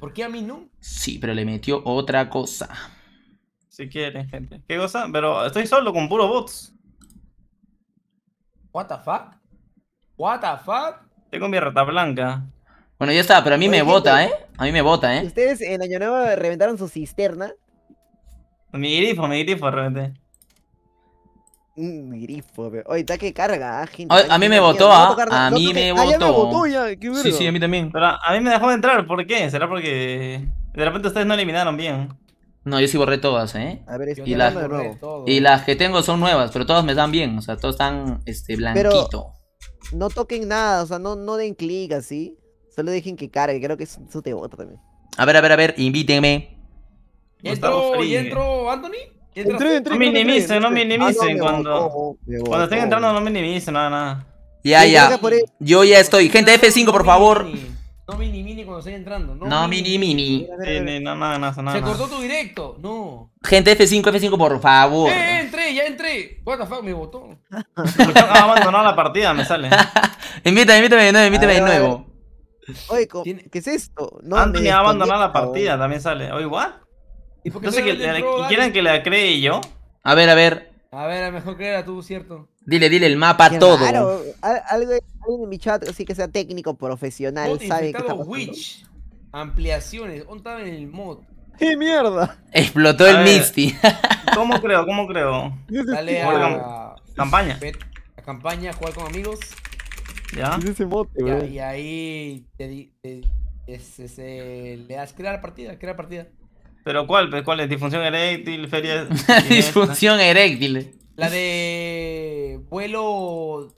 ¿Por qué a mí no? Sí, pero le metió otra cosa. Si quieren, gente. ¿Qué cosa? Pero estoy solo con puro bots. What the fuck? What the fuck? Tengo mi rata blanca. Bueno, ya está, pero a mí me bota, ¿eh? A mí me bota, ¿eh? ¿Ustedes en Año Nuevo reventaron su cisterna? Mi grifo, mi grifo, reventé. Un grifo, pero. Oye, está que carga, ¿ah, A, mí me votó, ¿ah? A mí me votó. Sí, sí, a mí también. Pero a mí me dejó de entrar, ¿por qué? ¿Será porque de repente ustedes no eliminaron bien? No, yo sí borré todas, ¿eh? A ver, y las, y las que tengo son nuevas, pero todas me dan bien, o sea, todas están este, blanquito. no toquen nada, o sea, no, no den clic así. Solo dejen que cargue, creo que eso, te vota también. A ver, a ver, a ver, invítenme. ¿Y entró, y Anthony. Entré, entré, no minimicen, no minimicen ah, cuando. Cuando estén entrando, no minimicen, nada, nada. Ya, ya. Yo ya estoy. Gente, F5, por favor. No mini mini cuando estén entrando. No, no mini mini. no, nada, nada, Se cortó tu directo. No. Gente, F5, F5, por favor. Eh, entré, ya entré. What the fuck, mi botón. ha abandonado la partida, me sale. invítame, invítame de nuevo, invítame de nuevo. Oye, ¿qué es esto? No, Anthony ha abandonado la partida, también sale. Oye, what? ¿Entonces que quieran que la cree yo. A ver, a ver. A ver, a mejor mejor a tú, ¿cierto? Dile, dile el mapa todo. Claro, algo en mi chat, así que sea técnico, profesional, sabe que está Witch, ampliaciones, ¿dónde estaba en el mod? ¡Qué mierda! Explotó el Misty. ¿Cómo creo? ¿Cómo creo? Dale a... Campaña. la campaña, jugar con amigos. ¿Ya? y ahí te, te, te, te, eh, le das crear partida, crear partida. ¿Pero cuál? Pues, ¿Cuál es? ¿Disfunción eréctil? Feria. Disfunción eréctil. La de. Vuelo.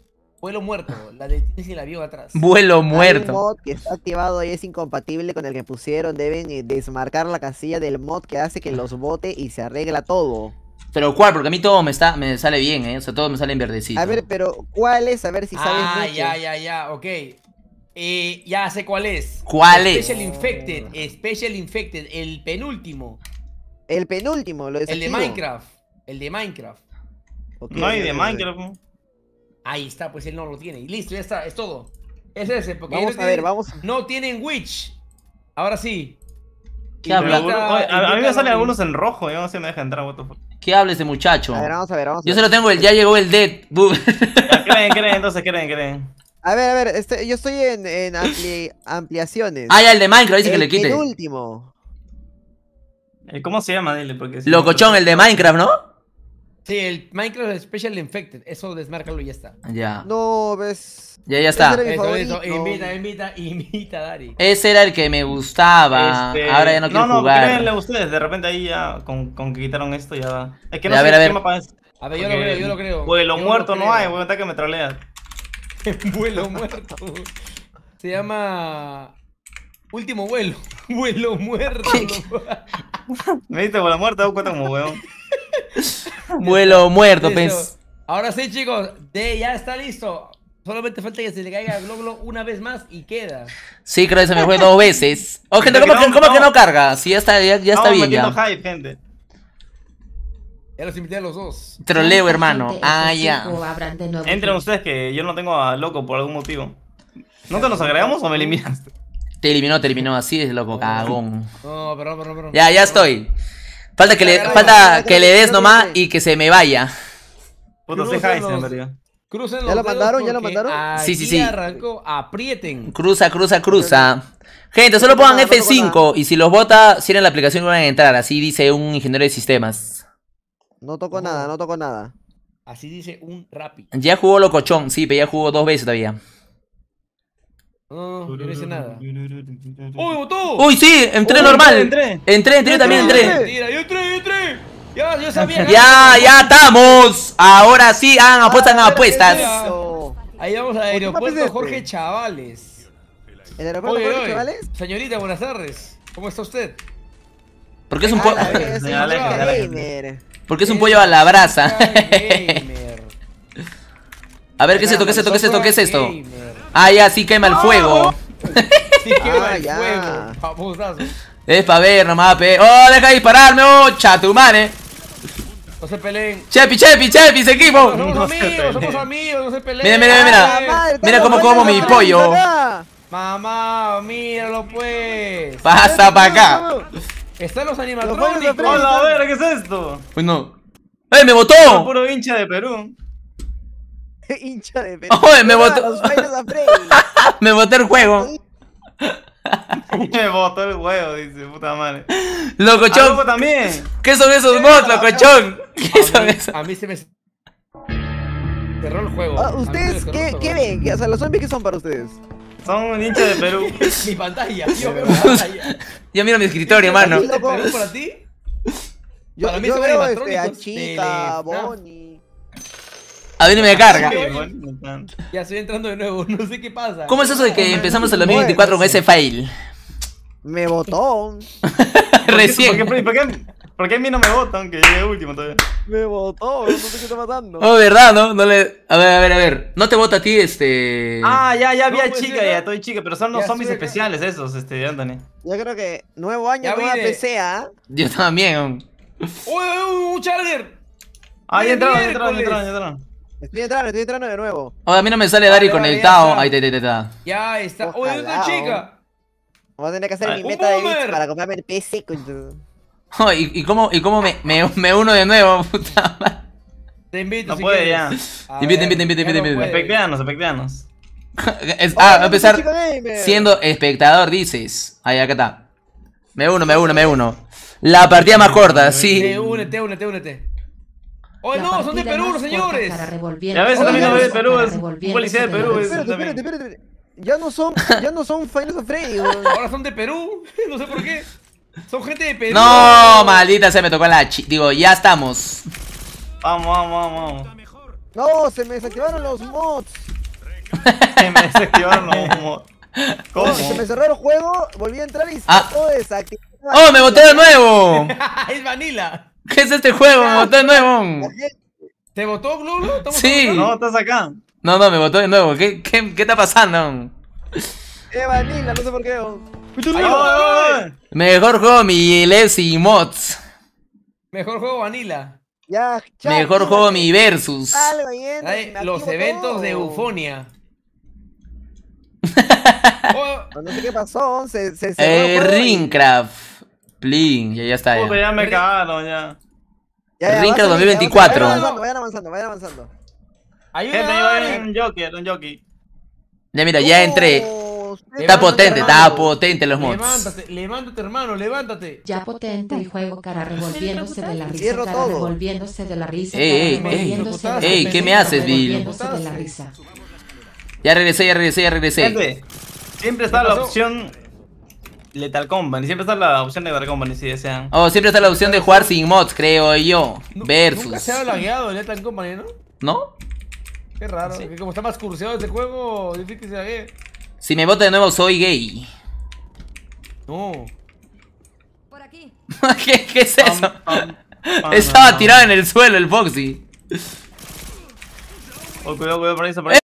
Vuelo muerto. La de y la vio atrás. Vuelo muerto. El mod que está activado y es incompatible con el que pusieron. Deben eh, desmarcar la casilla del mod que hace que los bote y se arregla todo. Pero cuál, porque a mí todo me está, me sale bien, ¿eh? O sea, todo me sale en verdecito. A ver, pero ¿cuál es? A ver si sabes. Ah, ya, ya, ya, ok. Eh, ya sé cuál es. ¿Cuál es? Special Infected, eh, Special Infected, el penúltimo. El penúltimo, lo El de Minecraft. El de Minecraft. no hay de Minecraft. Ahí está, pues él no lo tiene. Y listo, ya está, es todo. Es ese, porque vamos no a tienen, vamos. No tienen Witch. Ahora sí. ¿Qué habla? A, mí me salen algunos en rojo, yo no sé si me deja entrar, what the fuck. ¿Qué habla ese muchacho? A ver, vamos a ver, vamos Yo se lo tengo el ya llegó el dead. creen, creen, entonces creen, creen. A ver, a ver, este, yo estoy en, ampliaciones. Ah, ya, el de Minecraft dice que le quite. El último. Eh, ¿Cómo se llama? Dile, porque Locochón, el de Minecraft, ¿no? Sí, el Minecraft Special Infected. Eso desmárcalo y ya está. Ya. No, ves. Ya, ya está. Invita, invita, invita, Dari. Ese era el que me gustaba. Este, Ahora ya no quiero no, no, No, créanle a ustedes. De repente ahí ya, con, con que quitaron esto, ya va. Es que no sé a ver, qué a ver. A ver, yo lo creo, yo lo creo. Pues lo muerto no, hay, hay, a está que me troleas vuelo muerto. Se llama Último vuelo. Vuelo muerto. Me diste vuelo muerto, cuenta como huevón. Vuelo muerto, Ahora sí, chicos, de, ya está listo. Solamente falta que se le caiga el globo una vez más y queda. Sí, creo que se me fue dos veces. Oh, gente, ¿cómo, que no carga? Sí, ya está, ya, está bien. Hype, ya los invité a los dos. Troleo, hermano. Este ah, ya. Entren ustedes que yo no tengo a loco por algún motivo. ¿Nunca nos agregamos o me eliminaste? Te eliminó, te eliminó. Así es, loco, cagón. No, perdón, perdón, perdón. Ya, ya estoy. Falta que le, que le des nomás y que se me vaya. se en Crucen ¿Ya lo mandaron? ¿Ya lo mandaron? Sí, sí, sí. Arrancó, aprieten. Cruza, cruza, cruza. Gente, solo pongan F5 y si los bota, cierren la aplicación y van a entrar. Así dice un ingeniero de sistemas. No toco nada, no toco nada. Así dice un rapi Ya jugó lo cochón, sí, pero ya jugó dos veces todavía. No, no, no nada. ¡Uy, ¡Uy, sí! Entré normal. Entré, entré, entré, también entré. yo entré, yo entré. Ya, yo sabía. ya, ya estamos. Ahora sí, hagan ah, apuestas, apuestas. Ahí vamos al aeropuerto este? Jorge Chavales. ¿El aeropuerto Jorge Chavales? Señorita, buenas tardes. ¿Cómo está usted? Porque es un poco. Porque es un pollo a la brasa. a ver, ¿qué es esto? ¿Qué es esto? ¿Qué es esto? ¿Qué es esto? Ah, ya, sí quema el fuego. sí quema ah, el fuego, Es para ver nomás, pe. ¡Oh, deja dispararme! ¡Oh, chatumane! No se peleen. Chepi, Chepi, Chepi, seguimos. equipo. somos amigos, somos amigos, no se peleen. Mira, mira, mira. Ah, mira cómo como mi pollo. Mamá, míralo pues. Pasa para acá. Están los animatrónicos. Hola, a ver ¿qué es esto? Pues no. ¡Eh, me botó! puro hincha de Perú. hincha de Perú. ¡Oye, me botó! me botó el juego. me botó el juego, dice, puta madre. Locochón. Loco también. ¿Qué son esos mods, locochón? ¿Qué son esos? A mí se me cerró el juego. Ah, ¿Ustedes qué, qué ven? O sea, los zombies, ¿qué son para ustedes? Son un hincha de Perú. mi pantalla, tío mi pantalla. Yo miro mi escritorio, mano. ¿Perú para ti? Yo, para mí yo veo este, a Chica, Bonnie. A mí no me carga. Ya estoy entrando de nuevo, no sé qué pasa. ¿Cómo es eso de que empezamos el pues. 2024 con ese fail? Me botó. Recién. ¿Por qué, por qué, por qué, ¿Por qué a mí no me votan? Que llegué último todavía. Me votó, no sé qué está matando. Oh, ¿verdad? No, no le. A ver, a ver, a ver. No te vota a ti, este. Ah, ya, ya había no, pues, chica, ya, estoy chica, pero son los zombies especiales esos, este, Anthony. Yo creo que nuevo año, ya nueva PC, ¿ah? Yo también. ¡Uy, uy, uy, Charger! Ahí entraron, entraron, entraron, entraron. Estoy entrando, estoy entrando de nuevo. a mí no me sale Dari conectado. Ahí está, ahí está. Ya está. Uy, otra chica. Vamos a tener que hacer mi meta de bits para comprarme el PC. ¿y, ¿Y, cómo, y cómo me, me, uno de nuevo, puta madre? Te invito, No puede ya. Te invito, te invito, te invito, ah, va a empezar siendo espectador, dices. Ahí, acá está. Me uno, me uno, me uno. La partida más corta, sí. únete, únete, únete. ¡Oh, no! ¡Son de Perú, señores! A veces también no de Perú. Es policía de Perú. Espérate, espérate, espérate. Ya no son, ya no son Final of güey. Ahora son de Perú. No sé por qué. Son gente de Perú. No, maldita se me tocó la ch... Digo, ya estamos. Vamos, vamos, vamos, No, se me desactivaron los mods. se me desactivaron los mods. ¿Cómo? se me cerró el juego, volví a entrar y se ah. ¡Oh, me botó de nuevo! ¡Es Vanilla! ¿Qué es este juego? ¡Me botó de nuevo! ¿Te botó Glu Sí. No, estás acá. No, no, me botó de nuevo. ¿Qué, qué, qué está pasando? Es Vanilla, no sé por qué. Pues Mejor juego mi y Mods. Mejor juego Vanilla. Mejor juego mi versus. los eventos de Eufonia. Oh. No sé qué pasó. Se, eh, Ringcraft. Plin, ya, ya está. ahí ya. me cagaron, ya. ya Ringcraft 2024. Vayan avanzando, vayan avanzando. un jockey, un jockey. Ya mira, ya entré. Oh. Está potente, está potente los mods. Levántate, levántate, hermano, levántate. Ya potente el juego, cara, revolviéndose de la risa. Cara, revolviéndose de la risa. Ey, ey, ey. ¿qué me haces, Bill? Ya regresé, ya regresé, ya regresé. siempre está la opción Lethal Company, siempre está la opción de Lethal Company si desean. Oh, siempre está la opción de jugar sin mods, creo yo. Versus. Nunca se ha lagueado Lethal Company, ¿no? ¿No? Qué raro, como está más cursiado este juego, difícil se lague. Si me vota de nuevo, soy gay. No. Por aquí. ¿Qué, es eso? Estaba tirado en el suelo el Foxy. Oh, cuidado, cuidado, por ahí, por eh, ahí.